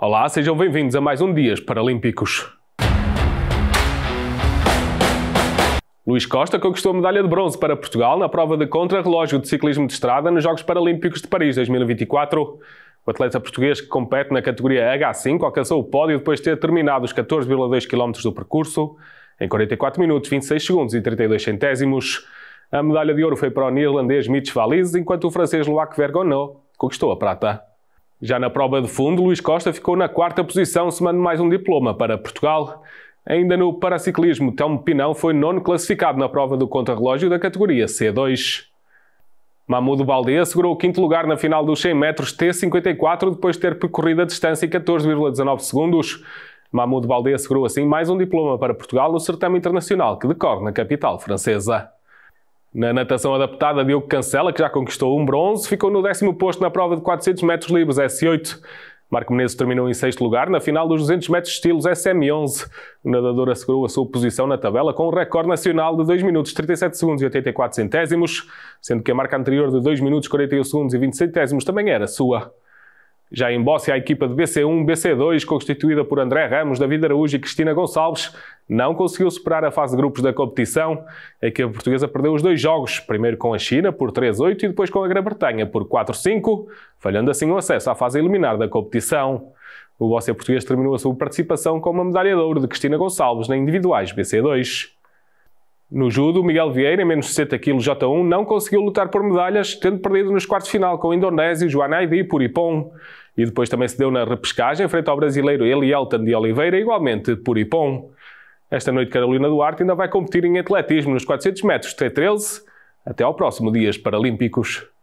Olá, sejam bem-vindos a mais um Dias Paralímpicos. Luís Costa conquistou a medalha de bronze para Portugal na prova de contrarrelógio de ciclismo de estrada nos Jogos Paralímpicos de Paris 2024. O atleta português que compete na categoria H5 alcançou o pódio depois de ter terminado os 14,2 km do percurso em 44 minutos, 26 segundos e 32 centésimos. A medalha de ouro foi para o neerlandês Mitch Valise, enquanto o francês Loac Vergonneau conquistou a prata. Já na prova de fundo, Luís Costa ficou na quarta posição, somando mais um diploma para Portugal. Ainda no paraciclismo, Telmo Pinão foi nono classificado na prova do contrarrelógio da categoria C2. Mahmoud Balde assegurou o quinto lugar na final dos 100 metros T54 depois de ter percorrido a distância em 14,19 segundos. Mahmoud Balde assegurou assim mais um diploma para Portugal no certame internacional que decorre na capital francesa. Na natação adaptada, Diogo Cancela, que já conquistou um bronze, ficou no décimo posto na prova de 400 metros livres S8. Marco Menezes terminou em sexto lugar na final dos 200 metros estilos SM11. O nadador assegurou a sua posição na tabela com um recorde nacional de 2 minutos 37 segundos e 84 centésimos, sendo que a marca anterior de 2 minutos 41 segundos e 20 centésimos também era sua. Já em Bóssia, a equipa de BC1, BC2, constituída por André Ramos, David Araújo e Cristina Gonçalves, não conseguiu superar a fase de grupos da competição. A equipa portuguesa perdeu os dois jogos, primeiro com a China por 3-8 e depois com a Grã-Bretanha por 4-5, falhando assim o acesso à fase eliminar da competição. O Bóssia português terminou a sua participação com uma medalha de ouro de Cristina Gonçalves na individuais BC2. No judo, Miguel Vieira, em menos 60 kg J1, não conseguiu lutar por medalhas, tendo perdido nos quartos de final com o indonésio Joanaidi Puripon. E depois também se deu na repescagem frente ao brasileiro Elielton de Oliveira, igualmente Puripon. Esta noite, Carolina Duarte ainda vai competir em atletismo nos 400 metros T13. Até ao próximo Dias Paralímpicos.